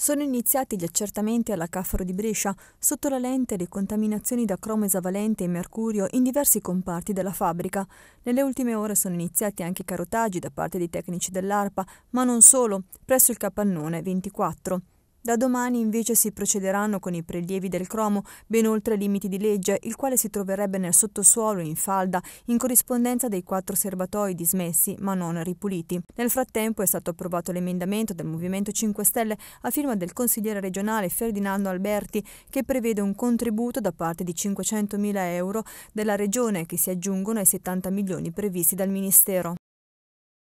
Sono iniziati gli accertamenti alla Caffaro di Brescia sotto la lente le contaminazioni da cromo esavalente e mercurio in diversi comparti della fabbrica. Nelle ultime ore sono iniziati anche carotaggi da parte dei tecnici dell'ARPA, ma non solo, presso il capannone 24. Da domani invece si procederanno con i prelievi del cromo ben oltre i limiti di legge, il quale si troverebbe nel sottosuolo in falda, in corrispondenza dei quattro serbatoi dismessi ma non ripuliti. Nel frattempo è stato approvato l'emendamento del Movimento 5 Stelle a firma del consigliere regionale Ferdinando Alberti che prevede un contributo da parte di 500.000 euro della regione che si aggiungono ai 70 milioni previsti dal Ministero.